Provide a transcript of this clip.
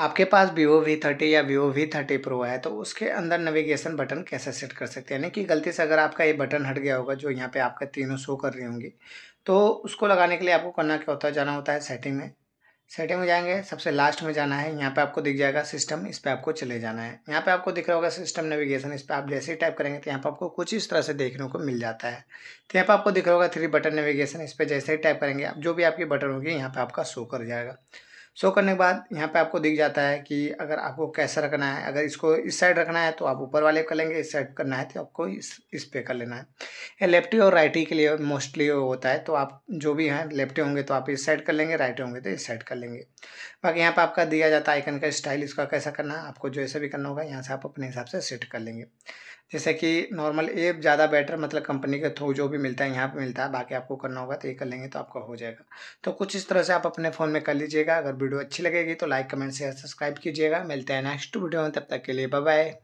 आपके पास Vivo V thirty या वीवो वी थर्टी प्रो है तो उसके अंदर नेविगेशन बटन कैसे सेट कर सकते हैं यानी कि गलती से अगर आपका ये बटन हट गया होगा जो यहाँ पे आपका तीनों शो कर रही होंगी तो उसको लगाने के लिए आपको करना क्या होता है जाना होता है सेटिंग में सेटिंग में जाएंगे सबसे लास्ट में जाना है यहाँ पे आपको दिख जाएगा सिस्टम इस पर आपको चले जाना है यहाँ पे आपको दिख रहा होगा सिस्टम नेविगेशन इस पर आप जैसे ही टाइप करेंगे तो यहाँ पे आपको कुछ इस तरह से देखने को मिल जाता है तो यहाँ पे आपको दिख रहा होगा थ्री बटन नेविगेशन इस पर जैसे ही टाइप करेंगे आप जो भी आपकी बटन होगी यहाँ पर आपका शो कर जाएगा शो करने के बाद यहाँ पे आपको दिख जाता है कि अगर आपको कैसे रखना है अगर इसको इस साइड रखना है तो आप ऊपर वाले कर लेंगे इस साइड करना है तो आपको इस इस पे कर लेना है ये लेफ्टी और राइटी के लिए मोस्टली होता है तो आप जो भी हैं लेफ्टी होंगे तो आप इस साइड कर लेंगे राइट होंगे तो इस साइड कर लेंगे बाकी यहाँ पर आपका दिया जाता है आइकन का स्टाइल इसका कैसा करना है आपको जैसे भी करना होगा यहाँ से आप अपने हिसाब से सेट कर लेंगे जैसे कि नॉर्मल ये ज़्यादा बेटर मतलब कंपनी के थ्रू जो भी मिलता है यहाँ पे मिलता है बाकी आपको करना होगा तो ये कर लेंगे तो आपका हो जाएगा तो कुछ इस तरह से आप अपने फ़ोन में कर लीजिएगा अगर वीडियो अच्छी लगेगी तो लाइक कमेंट शेयर सब्सक्राइब कीजिएगा मिलते हैं नेक्स्ट वीडियो में तब तक के लिए बाय बाय